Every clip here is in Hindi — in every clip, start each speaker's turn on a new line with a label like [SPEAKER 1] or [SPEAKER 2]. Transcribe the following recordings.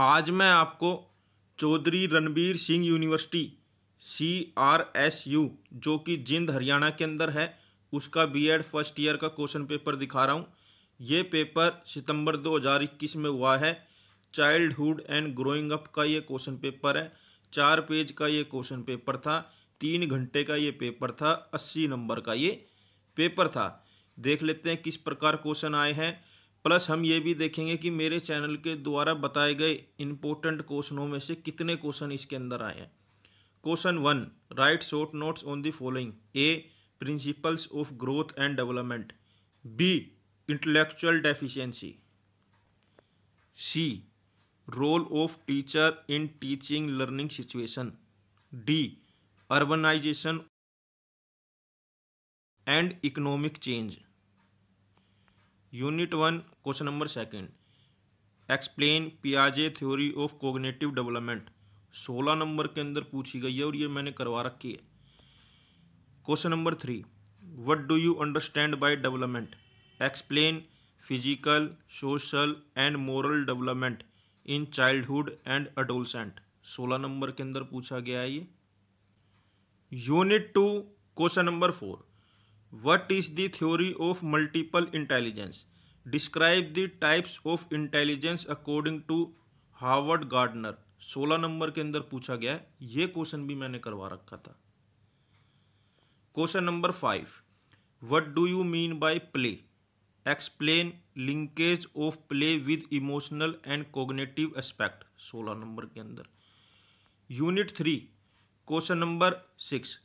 [SPEAKER 1] आज मैं आपको Chaudhary Ranbir Singh university C R S U जो कि जिंद हरियाणा के अंदर है उसका बीएड फर्स्ट ईयर का क्वेश्चन पेपर दिखा रहा हूँ ये पेपर सितंबर 2021 में हुआ है चाइल्डहुड एंड ग्रोइंग अप का ये क्वेश्चन पेपर है चार पेज का ये क्वेश्चन पेपर था तीन घंटे का ये पेपर था अस्सी नंबर का ये पेपर था देख लेते हैं किस प्रकार क्वेश्चन आए हैं प्लस हम ये भी देखेंगे कि मेरे चैनल के द्वारा बताए गए इम्पोर्टेंट क्वेश्चनों में से कितने क्वेश्चन इसके अंदर आए हैं question one write short notes on the following A principles of growth and development B intellectual deficiency C role of teacher in teaching learning situation D urbanisation and economic change unit one question number second explain पियाजे थ्योरी ऑफ कोग्नेटिव डेवलपमेंट सोलह नंबर के अंदर पूछी गई है और ये मैंने करवा रखी है question number three what do you understand by development explain physical social and moral development in childhood and adolescent सोलह नंबर के अंदर पूछा गया है ये unit two question number four what is the theory of multiple intelligence describe the types of intelligence according to Howard Gardner 16 number के अंदर पूछा गया है ये क्वेश्चन भी मैंने करवा रखा था question number five what do you mean by play explain linkage of play with emotional and cognitive aspect 16 number के अंदर unit three question number six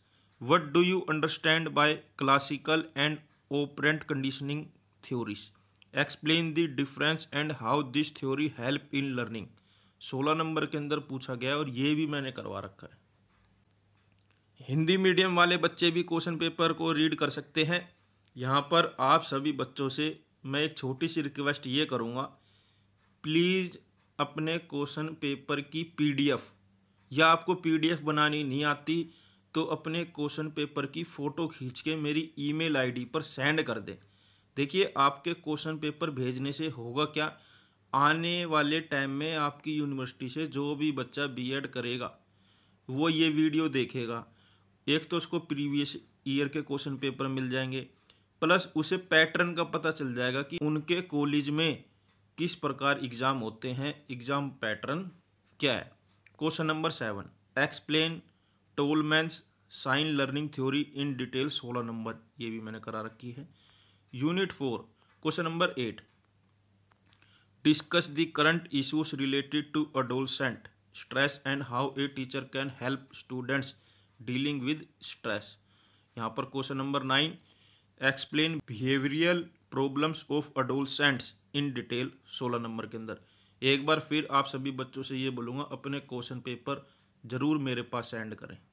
[SPEAKER 1] what do you understand by classical and operant conditioning theories explain the difference and how this theory help in learning सोलह नंबर के अंदर पूछा गया और ये भी मैंने करवा रखा है हिंदी मीडियम वाले बच्चे भी क्वेश्चन पेपर को रीड कर सकते हैं यहाँ पर आप सभी बच्चों से मैं एक छोटी सी रिक्वेस्ट ये करूँगा प्लीज़ अपने क्वेश्चन पेपर की पीडीएफ या आपको पीडीएफ बनानी नहीं आती तो अपने क्वेश्चन पेपर की फ़ोटो खींच के मेरी ईमेल आईडी पर सेंड कर दें देखिए आपके क्वेश्चन पेपर भेजने से होगा क्या आने वाले टाइम में आपकी यूनिवर्सिटी से जो भी बच्चा बीएड करेगा वो ये वीडियो देखेगा एक तो उसको प्रीवियस ईयर के क्वेश्चन पेपर मिल जाएंगे प्लस उसे पैटर्न का पता चल जाएगा कि उनके कॉलेज में किस प्रकार एग्ज़ाम होते हैं एग्ज़ाम पैटर्न क्या है question number seven explain Tolman sign learning theory in detail सोलह नंबर ये भी मैंने करा रखी है unit four question number eight discuss the current issues related to adolescent stress and how a teacher can help students dealing with stress यहाँ पर question number nine explain behavioural problems of adolescents in detail सोलह नंबर के अंदर एक बार फिर आप सभी बच्चों से ये बोलूँगा अपने क्वेश्चन पेपर ज़रूर मेरे पास सेंड करें